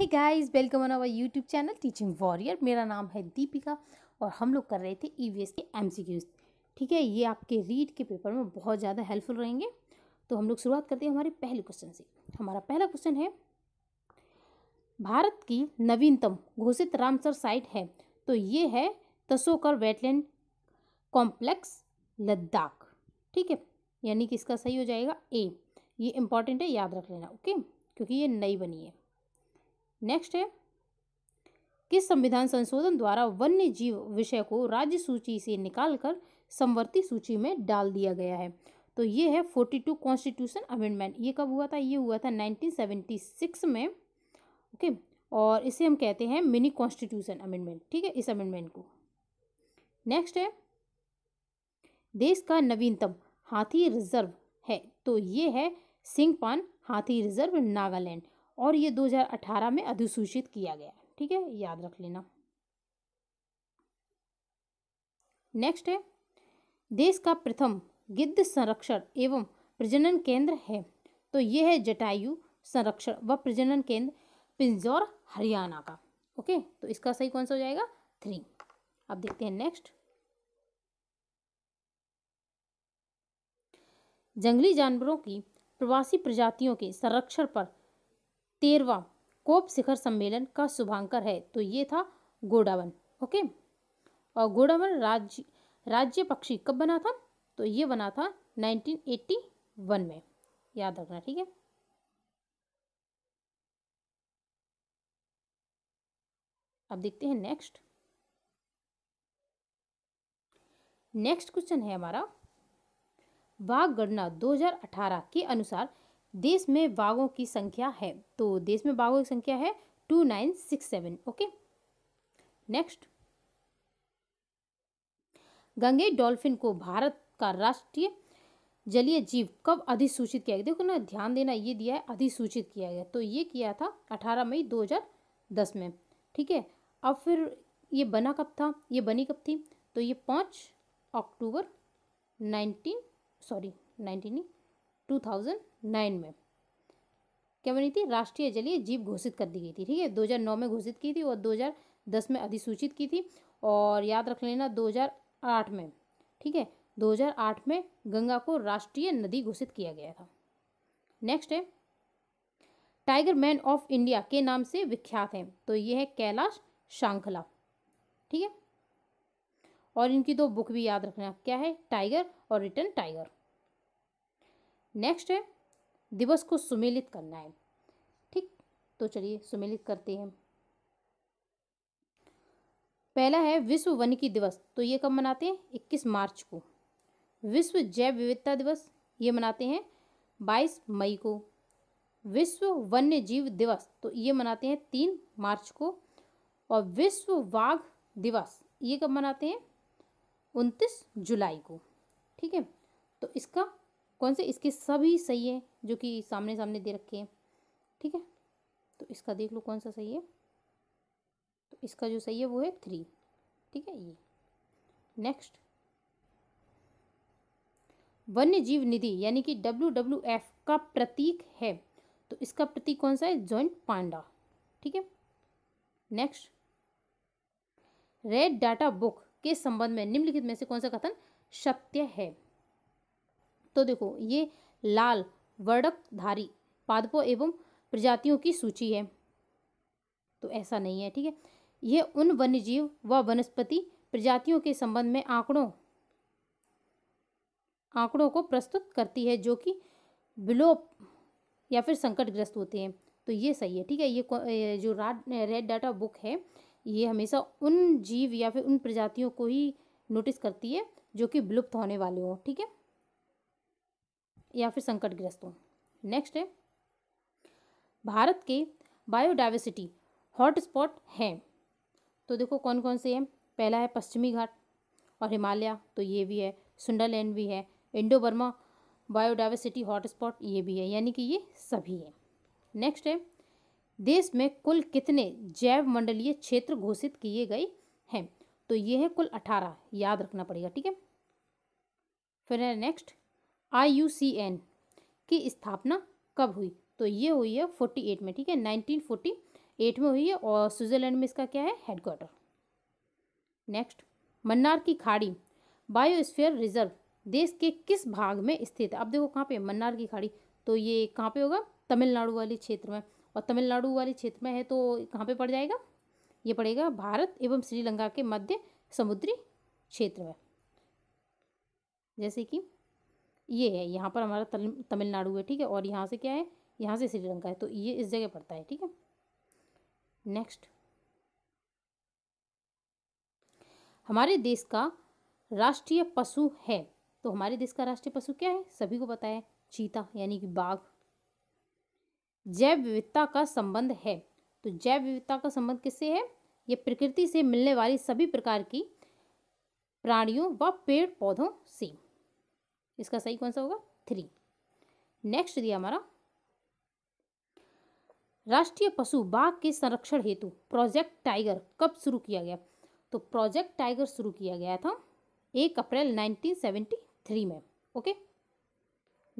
Hey guys welcome on our YouTube channel teaching warrior मेरा नाम है दीपिका और हम लोग कर रहे थे ईवीएस e के एमसीक्यूज ठीक है ये आपके रीड के पेपर में बहुत ज़्यादा हेल्पफुल रहेंगे तो हम लोग शुरुआत करते हैं हमारे पहले क्वेश्चन से हमारा पहला क्वेश्चन है भारत की नवीनतम घोषित रामसर साइट है तो ये है तसोकर वेटलैंड कॉम्प्लेक्स लद्दाख ठीक है यानी कि इसका सही हो जाएगा ए ये इम्पॉर्टेंट है याद रख लेना ओके क्योंकि ये नई बनी है नेक्स्ट है किस संविधान संशोधन द्वारा वन्य जीव विषय को राज्य सूची से निकालकर समवर्ती सूची में डाल दिया गया है तो ये है फोर्टी टू कॉन्स्टिट्यूशन अमेंडमेंट ये कब हुआ था ये हुआ था नाइनटीन सेवेंटी सिक्स में ओके और इसे हम कहते हैं मिनी कॉन्स्टिट्यूशन अमेंडमेंट ठीक है इस अमेंडमेंट को नेक्स्ट है देश का नवीनतम हाथी रिजर्व है तो ये है सिंगपान हाथी रिजर्व नागालैंड और ये 2018 में अधिसूचित किया गया ठीक है याद रख लेना नेक्स्ट है देश का प्रथम गिद्ध संरक्षण एवं प्रजनन केंद्र है तो यह है जटायु संरक्षण व प्रजनन केंद्र पिंजौर हरियाणा का ओके तो इसका सही कौन सा हो जाएगा थ्री अब देखते हैं नेक्स्ट जंगली जानवरों की प्रवासी प्रजातियों के संरक्षण पर तेरवा कोप शिखर सम्मेलन का शुभांकर है तो ये था गोडावन ओके और गोडावन राज्य राज्य पक्षी कब बना था तो ये बना था 1981 में याद रखना ठीक है अब देखते हैं नेक्स्ट नेक्स्ट क्वेश्चन है हमारा बाघ गणना 2018 के अनुसार देश में बाघों की संख्या है तो देश में बाघों की संख्या है two nine six seven okay next Gange dolphin को भारत का राष्ट्रीय जलीय जीव कब अधिसूचित किया गया देखो ना ध्यान देना ये दिया है अधिसूचित किया गया तो ये किया था अठारह मई दो हजार दस में ठीक है अब फिर ये बना कब था ये बनी कब थी तो ये पाँच अक्टूबर nineteen sorry nineteen two thousand nine में क्या बनी थी राष्ट्रीय जलीय जीव घोषित कर दी गई थी ठीक है 2009 में घोषित की थी और 2010 में अधिसूचित की थी और याद रख लेना 2008 में ठीक है 2008 में गंगा को राष्ट्रीय नदी घोषित किया गया था नेक्स्ट है टाइगर मैन ऑफ इंडिया के नाम से विख्यात हैं तो ये है कैलाश शांखला ठीक है और इनकी दो बुक भी याद रखना क्या है टाइगर और रिटर्न टाइगर नेक्स्ट है दिवस को सुमेलित करना है ठीक तो चलिए सुमेलित करते हैं पहला है विश्व वनिकी दिवस तो ये कब मनाते हैं इक्कीस मार्च को विश्व जैव विविधता दिवस ये मनाते हैं बाईस मई को विश्व वन्य जीव दिवस तो ये मनाते हैं तीन मार्च को और विश्व वाघ दिवस ये कब मनाते हैं उनतीस जुलाई को ठीक है तो इसका कौन से इसके सभी सही है जो कि सामने सामने दे रखे हैं ठीक है तो इसका देख लो कौन सा सही है तो इसका जो सही है वो है थ्री ठीक है ये नेक्स्ट वन्य जीव निधि यानी कि डब्ल्यू डब्ल्यू एफ का प्रतीक है तो इसका प्रतीक कौन सा है जॉइंट पांडा ठीक है नेक्स्ट रेड डाटा बुक के संबंध में निम्नलिखित में से कौन सा कथन सत्य है तो देखो ये लाल वर्णकधारी पादपों एवं प्रजातियों की सूची है तो ऐसा नहीं है ठीक है यह उन वन्यजीव व वनस्पति प्रजातियों के संबंध में आंकड़ों आंकड़ों को प्रस्तुत करती है जो कि विलोप या फिर संकटग्रस्त होते हैं तो ये सही है ठीक है ये जो रेड डाटा बुक है ये हमेशा उन जीव या फिर उन प्रजातियों को ही नोटिस करती है जो कि विलुप्त होने वाले हों ठीक है या फिर संकटग्रस्त हों नेक्स्ट है भारत के बायोडाइवर्सिटी हॉटस्पॉट हैं तो देखो कौन कौन से हैं पहला है पश्चिमी घाट और हिमालय तो ये भी है सुंडरलैंड भी है इंडो बर्मा बायोडाइवर्सिटी हॉटस्पॉट ये भी है यानी कि ये सभी है नेक्स्ट है देश में कुल कितने जैव मंडलीय क्षेत्र घोषित किए गए हैं तो ये है कुल अठारह याद रखना पड़ेगा ठीक है फिर है नेक्स्ट आई की स्थापना कब हुई तो ये हुई है फोर्टी एट में ठीक है नाइनटीन फोर्टी एट में हुई है और स्विट्ज़रलैंड में इसका क्या है हेडक्वार्टर नेक्स्ट मन्नार की खाड़ी बायोस्फीयर रिजर्व देश के किस भाग में स्थित अब देखो कहाँ पे मन्नार की खाड़ी तो ये कहाँ पे होगा तमिलनाडु वाले क्षेत्र में और तमिलनाडु वाले क्षेत्र में है तो कहाँ पे पड़ जाएगा ये पड़ेगा भारत एवं श्रीलंका के मध्य समुद्री क्षेत्र में जैसे कि ये है यहाँ पर हमारा तमिलनाडु है ठीक है और यहाँ से क्या है यहाँ से श्रीलंका है तो ये इस जगह पड़ता है ठीक है नेक्स्ट हमारे देश का राष्ट्रीय पशु है तो हमारे देश का राष्ट्रीय पशु क्या है सभी को पता है चीता यानी कि बाघ जैव विविधता का संबंध है तो जैव विविधता का संबंध किससे है ये प्रकृति से मिलने वाली सभी प्रकार की प्राणियों व पेड़ पौधों से इसका सही कौन सा होगा थ्री नेक्स्ट दिया हमारा राष्ट्रीय पशु बाघ के संरक्षण हेतु प्रोजेक्ट टाइगर कब शुरू किया गया तो प्रोजेक्ट टाइगर शुरू किया गया था एक अप्रैल 1973 में ओके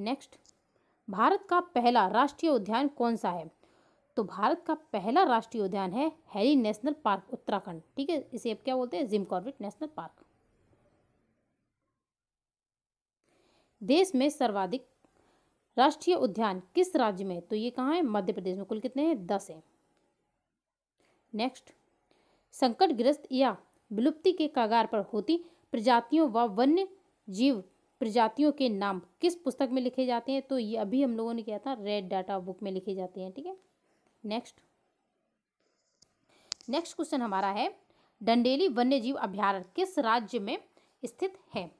नेक्स्ट भारत का पहला राष्ट्रीय उद्यान कौन सा है तो भारत का पहला राष्ट्रीय उद्यान है हैरी नेशनल पार्क उत्तराखंड ठीक है इसे अब क्या बोलते हैं जिम कॉर्बेट नेशनल पार्क देश में सर्वाधिक राष्ट्रीय उद्यान किस राज्य में तो ये कहाँ है मध्य प्रदेश में कुल कितने हैं दस हैं नेक्स्ट संकटग्रस्त या विलुप्ति के कागार पर होती प्रजातियों व वन्य जीव प्रजातियों के नाम किस पुस्तक में लिखे जाते हैं तो ये अभी हम लोगों ने किया था रेड डाटा बुक में लिखे जाते हैं ठीक है नेक्स्ट नेक्स्ट क्वेश्चन हमारा है डंडेली वन्य जीव अभ्यारण्य किस राज्य में स्थित है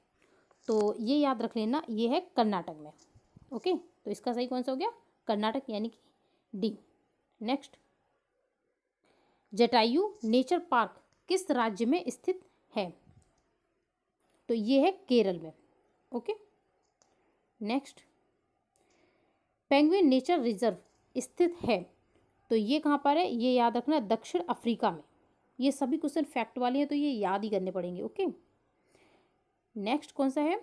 तो ये याद रख लेना ये है कर्नाटक में ओके तो इसका सही कौन सा हो गया कर्नाटक यानी कि D next Jatayu nature park किस राज्य में स्थित है तो ये है केरल में okay next penguin nature reserve स्थित है तो ये कहाँ पर है ये याद रखना दक्षिण अफ्रीका में ये सभी क्वेश्चन फैक्ट वाले हैं तो ये याद ही करने पड़ेंगे ओके नेक्स्ट कौन सा है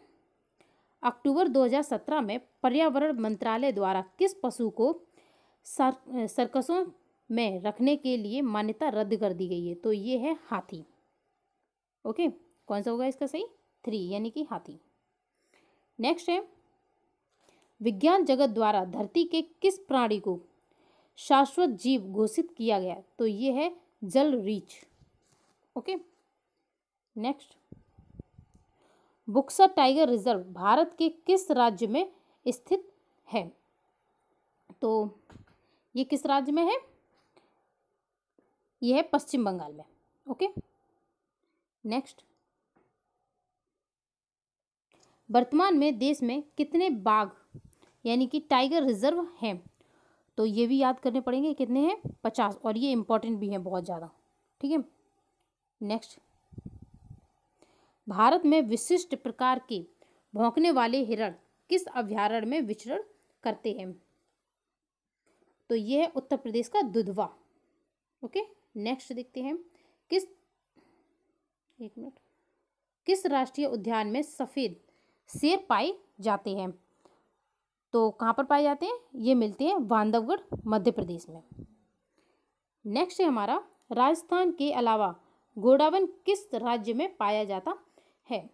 अक्टूबर 2017 में पर्यावरण मंत्रालय द्वारा किस पशु को सर सर्कसों में रखने के लिए मान्यता रद्द कर दी गई है तो ये है हाथी ओके कौन सा होगा इसका सही थ्री यानी कि हाथी नेक्स्ट है विज्ञान जगत द्वारा धरती के किस प्राणी को शाश्वत जीव घोषित किया गया तो ये है जल रीच okay next Buxa tiger reserve Bharat के किस राज्य में स्थित है तो ये किस राज्य में है यह है पश्चिम बंगाल में ओके नेक्स्ट वर्तमान में देश में कितने बाघ यानी कि टाइगर रिजर्व हैं तो ये भी याद करने पड़ेंगे कितने हैं पचास और ये इम्पोर्टेंट भी हैं बहुत ज़्यादा ठीक है नेक्स्ट भारत में विशिष्ट प्रकार के भौंकने वाले हिरण किस अभ्यारण्य में विचरण करते हैं तो यह है उत्तर प्रदेश का दुधवा ओके नेक्स्ट देखते हैं किस एक मिनट किस राष्ट्रीय उद्यान में सफ़ेद शेर पाए जाते हैं तो कहाँ पर पाए जाते हैं ये मिलते हैं बांधवगढ़ मध्य प्रदेश में नेक्स्ट है हमारा राजस्थान के अलावा गोडावन किस राज्य में पाया जाता है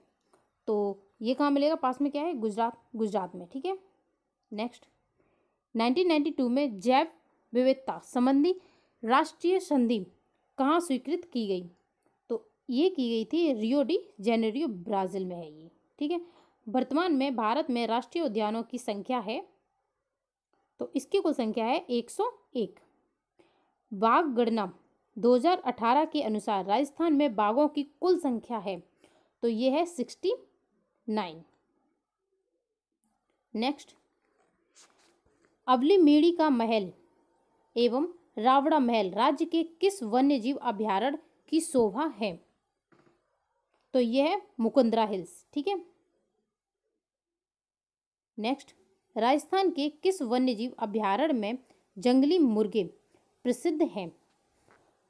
तो ये कहाँ मिलेगा पास में क्या है गुजरात गुजरात में ठीक है नेक्स्ट 1992 में जैव विविधता संबंधी राष्ट्रीय संधि कहाँ स्वीकृत की गई तो ये की गई थी रियो डी जेनेरियो ब्राज़ील में है ये ठीक है वर्तमान में भारत में राष्ट्रीय उद्यानों की संख्या है तो इसकी कुल संख्या है 101 बाघ गणना 2018 के अनुसार राजस्थान में बाघों की कुल संख्या है तो ये है सिक्सटी नाइन नेक्स्ट अवली मेड़ी का महल एवं रावड़ा महल राज्य के किस वन्य जीव अभ्यारण्य की शोभा है तो यह है मुकुंदरा हिल्स ठीक है नेक्स्ट राजस्थान के किस वन्य जीव अभ्यारण्य में जंगली मुर्गे प्रसिद्ध हैं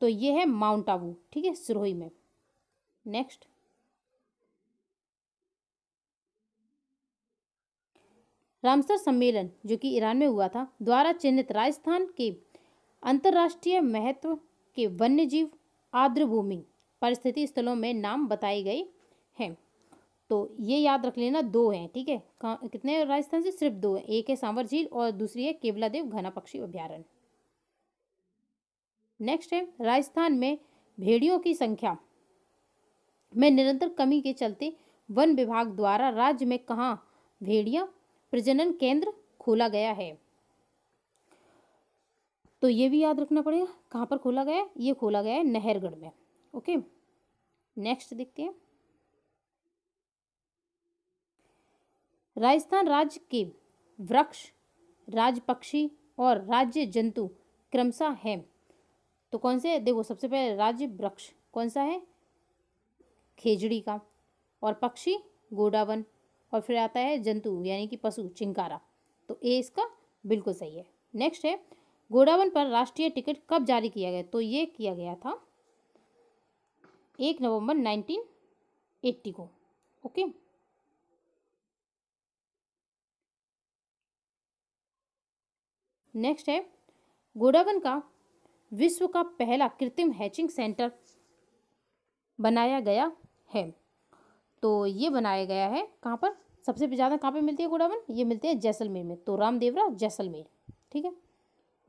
तो ये है माउंट आबू ठीक है सिरोही में नेक्स्ट रामसर सम्मेलन जो कि ईरान में हुआ था द्वारा चिन्हित राजस्थान के अंतर्राष्ट्रीय महत्व के वन्यजीव आर्द्र भूमि परिस्थिति स्थलों में नाम बताए गए हैं तो ये याद रख लेना दो हैं ठीक है थीके? कितने राजस्थान से सिर्फ दो हैं एक है सांवर झील और दूसरी है केवला देव घना पक्षी अभ्यारण्य नेक्स्ट है राजस्थान में भेड़ियों की संख्या में निरंतर कमी के चलते वन विभाग द्वारा राज्य में कहाँ भेड़िया प्रजनन केंद्र खोला गया है तो ये भी याद रखना पड़ेगा कहाँ पर खोला गया ये खोला गया है नहरगढ़ में ओके नेक्स्ट देखते हैं राजस्थान राज्य के वृक्ष राज पक्षी और राज्य जंतु क्रमशः हैं तो कौन से देखो सबसे पहले राज्य वृक्ष कौन सा है खेजड़ी का और पक्षी गोडावन और फिर आता है जंतु यानी कि पशु चिंकारा तो ए इसका बिल्कुल सही है नेक्स्ट है गोडावन पर राष्ट्रीय टिकट कब जारी किया गया तो ये किया गया था एक नवंबर 1980 को ओके नेक्स्ट है गोडावन का विश्व का पहला कृत्रिम हैचिंग सेंटर बनाया गया है तो ये बनाया गया है कहाँ पर सबसे ज़्यादा कहाँ पे मिलती है गुड़ावन ये मिलती है जैसलमेर में तो रामदेवरा जैसलमेर ठीक है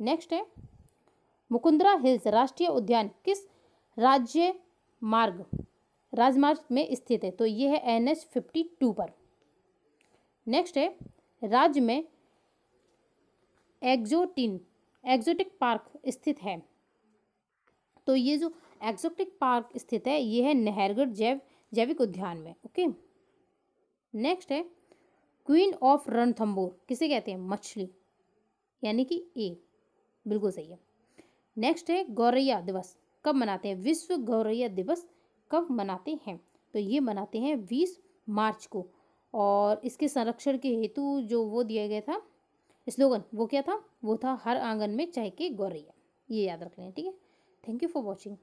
नेक्स्ट है मुकुंदरा हिल्स राष्ट्रीय उद्यान किस राज्य मार्ग राजमार्ग में स्थित है तो ये है एन एच फिफ्टी टू पर नेक्स्ट है राज्य में एग्जोटिन एग्जोटिक पार्क स्थित है तो ये जो एग्जोटिक पार्क स्थित है ये है नहरगढ़ जैव जैविक उद्यान में ओके okay? नेक्स्ट है क्वीन ऑफ रणथम्बोर किसे कहते हैं मछली यानी कि ए बिल्कुल सही है नेक्स्ट है गौरैया दिवस कब मनाते हैं विश्व गौरैया दिवस कब मनाते हैं तो ये मनाते हैं बीस मार्च को और इसके संरक्षण के हेतु जो वो दिया गया था स्लोगन वो क्या था वो था हर आंगन में चाहे के गौरैया ये याद रख लें ठीक है थैंक यू फॉर वॉचिंग